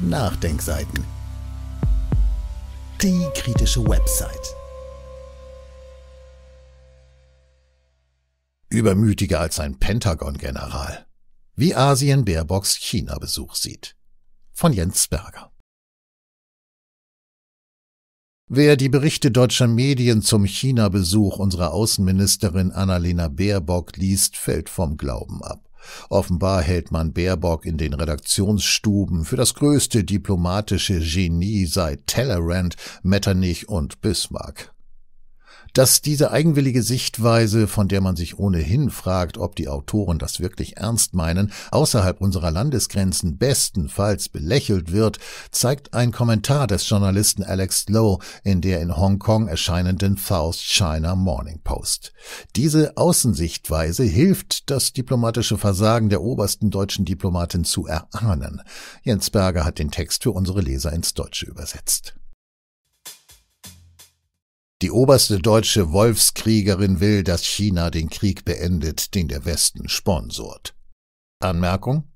Nachdenkseiten. Die kritische Website. Übermütiger als ein Pentagon-General. Wie Asien Baerbocks China-Besuch sieht. Von Jens Berger. Wer die Berichte deutscher Medien zum China-Besuch unserer Außenministerin Annalena Baerbock liest, fällt vom Glauben ab. Offenbar hält man Baerbock in den Redaktionsstuben für das größte diplomatische Genie seit Tellerand, Metternich und Bismarck. Dass diese eigenwillige Sichtweise, von der man sich ohnehin fragt, ob die Autoren das wirklich ernst meinen, außerhalb unserer Landesgrenzen bestenfalls belächelt wird, zeigt ein Kommentar des Journalisten Alex Lowe in der in Hongkong erscheinenden South China Morning Post. Diese Außensichtweise hilft, das diplomatische Versagen der obersten deutschen Diplomatin zu erahnen. Jens Berger hat den Text für unsere Leser ins Deutsche übersetzt. Die oberste deutsche Wolfskriegerin will, dass China den Krieg beendet, den der Westen sponsort. Anmerkung?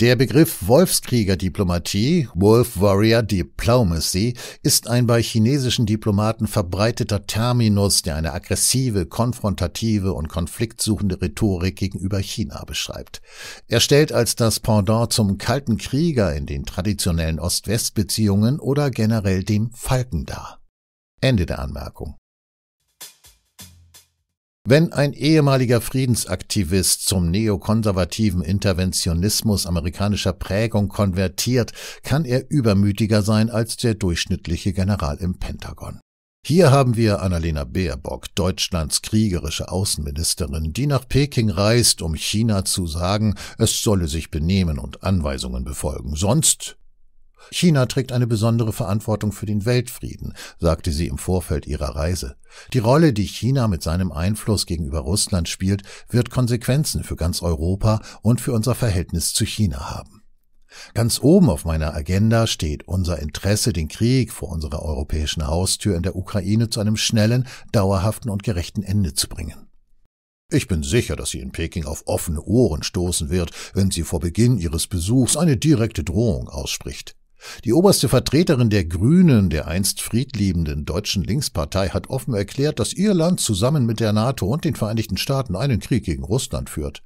Der Begriff Wolfskriegerdiplomatie, Wolf Warrior Diplomacy, ist ein bei chinesischen Diplomaten verbreiteter Terminus, der eine aggressive, konfrontative und konfliktsuchende Rhetorik gegenüber China beschreibt. Er stellt als das Pendant zum Kalten Krieger in den traditionellen Ost-West-Beziehungen oder generell dem Falken dar. Ende der Anmerkung. Wenn ein ehemaliger Friedensaktivist zum neokonservativen Interventionismus amerikanischer Prägung konvertiert, kann er übermütiger sein als der durchschnittliche General im Pentagon. Hier haben wir Annalena Baerbock, Deutschlands kriegerische Außenministerin, die nach Peking reist, um China zu sagen, es solle sich benehmen und Anweisungen befolgen, sonst China trägt eine besondere Verantwortung für den Weltfrieden, sagte sie im Vorfeld ihrer Reise. Die Rolle, die China mit seinem Einfluss gegenüber Russland spielt, wird Konsequenzen für ganz Europa und für unser Verhältnis zu China haben. Ganz oben auf meiner Agenda steht unser Interesse, den Krieg vor unserer europäischen Haustür in der Ukraine zu einem schnellen, dauerhaften und gerechten Ende zu bringen. Ich bin sicher, dass sie in Peking auf offene Ohren stoßen wird, wenn sie vor Beginn ihres Besuchs eine direkte Drohung ausspricht. Die oberste Vertreterin der Grünen, der einst friedliebenden deutschen Linkspartei, hat offen erklärt, dass ihr Land zusammen mit der NATO und den Vereinigten Staaten einen Krieg gegen Russland führt.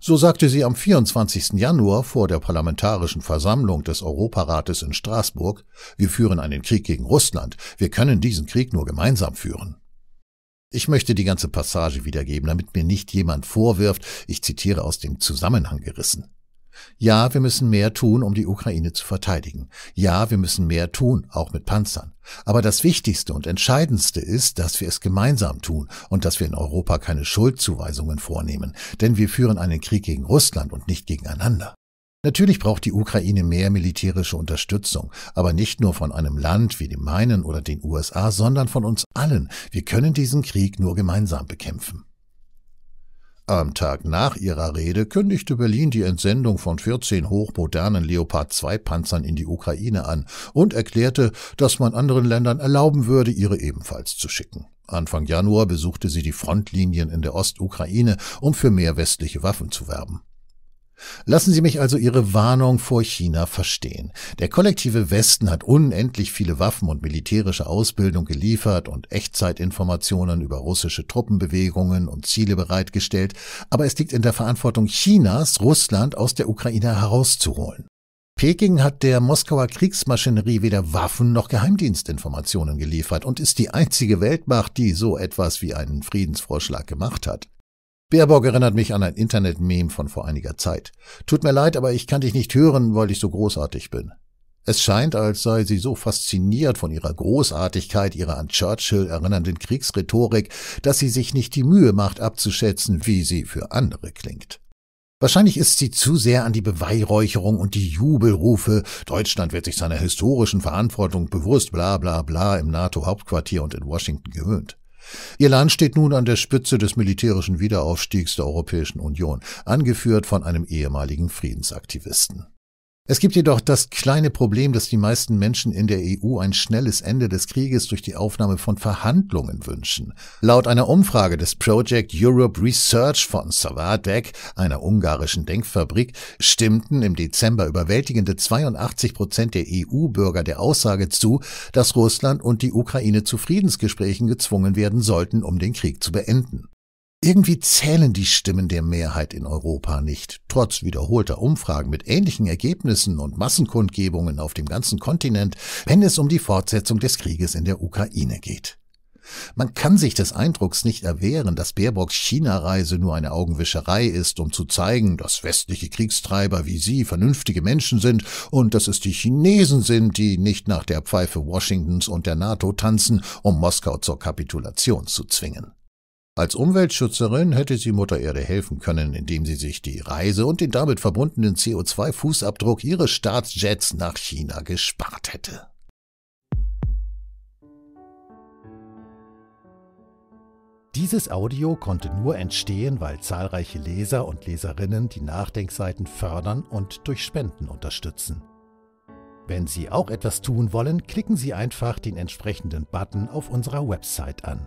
So sagte sie am 24. Januar vor der Parlamentarischen Versammlung des Europarates in Straßburg, wir führen einen Krieg gegen Russland, wir können diesen Krieg nur gemeinsam führen. Ich möchte die ganze Passage wiedergeben, damit mir nicht jemand vorwirft, ich zitiere aus dem Zusammenhang gerissen. Ja, wir müssen mehr tun, um die Ukraine zu verteidigen. Ja, wir müssen mehr tun, auch mit Panzern. Aber das Wichtigste und Entscheidendste ist, dass wir es gemeinsam tun und dass wir in Europa keine Schuldzuweisungen vornehmen, denn wir führen einen Krieg gegen Russland und nicht gegeneinander. Natürlich braucht die Ukraine mehr militärische Unterstützung, aber nicht nur von einem Land wie dem meinen oder den USA, sondern von uns allen. Wir können diesen Krieg nur gemeinsam bekämpfen. Am Tag nach ihrer Rede kündigte Berlin die Entsendung von 14 hochmodernen Leopard 2 Panzern in die Ukraine an und erklärte, dass man anderen Ländern erlauben würde, ihre ebenfalls zu schicken. Anfang Januar besuchte sie die Frontlinien in der Ostukraine, um für mehr westliche Waffen zu werben. Lassen Sie mich also Ihre Warnung vor China verstehen. Der kollektive Westen hat unendlich viele Waffen und militärische Ausbildung geliefert und Echtzeitinformationen über russische Truppenbewegungen und Ziele bereitgestellt, aber es liegt in der Verantwortung Chinas, Russland aus der Ukraine herauszuholen. Peking hat der Moskauer Kriegsmaschinerie weder Waffen noch Geheimdienstinformationen geliefert und ist die einzige Weltmacht, die so etwas wie einen Friedensvorschlag gemacht hat. Baerbock erinnert mich an ein Internet-Meme von vor einiger Zeit. Tut mir leid, aber ich kann dich nicht hören, weil ich so großartig bin. Es scheint, als sei sie so fasziniert von ihrer Großartigkeit, ihrer an Churchill erinnernden Kriegsrhetorik, dass sie sich nicht die Mühe macht abzuschätzen, wie sie für andere klingt. Wahrscheinlich ist sie zu sehr an die Beweihräucherung und die Jubelrufe, Deutschland wird sich seiner historischen Verantwortung bewusst, bla bla bla, im NATO-Hauptquartier und in Washington gewöhnt. Ihr Land steht nun an der Spitze des militärischen Wiederaufstiegs der Europäischen Union, angeführt von einem ehemaligen Friedensaktivisten es gibt jedoch das kleine Problem, dass die meisten Menschen in der EU ein schnelles Ende des Krieges durch die Aufnahme von Verhandlungen wünschen. Laut einer Umfrage des Project Europe Research von Savardec, einer ungarischen Denkfabrik, stimmten im Dezember überwältigende 82 Prozent der EU-Bürger der Aussage zu, dass Russland und die Ukraine zu Friedensgesprächen gezwungen werden sollten, um den Krieg zu beenden. Irgendwie zählen die Stimmen der Mehrheit in Europa nicht, trotz wiederholter Umfragen mit ähnlichen Ergebnissen und Massenkundgebungen auf dem ganzen Kontinent, wenn es um die Fortsetzung des Krieges in der Ukraine geht. Man kann sich des Eindrucks nicht erwehren, dass Baerbocks China-Reise nur eine Augenwischerei ist, um zu zeigen, dass westliche Kriegstreiber wie sie vernünftige Menschen sind und dass es die Chinesen sind, die nicht nach der Pfeife Washingtons und der NATO tanzen, um Moskau zur Kapitulation zu zwingen. Als Umweltschützerin hätte sie Mutter Erde helfen können, indem sie sich die Reise und den damit verbundenen CO2-Fußabdruck ihres Staatsjets nach China gespart hätte. Dieses Audio konnte nur entstehen, weil zahlreiche Leser und Leserinnen die Nachdenkseiten fördern und durch Spenden unterstützen. Wenn Sie auch etwas tun wollen, klicken Sie einfach den entsprechenden Button auf unserer Website an.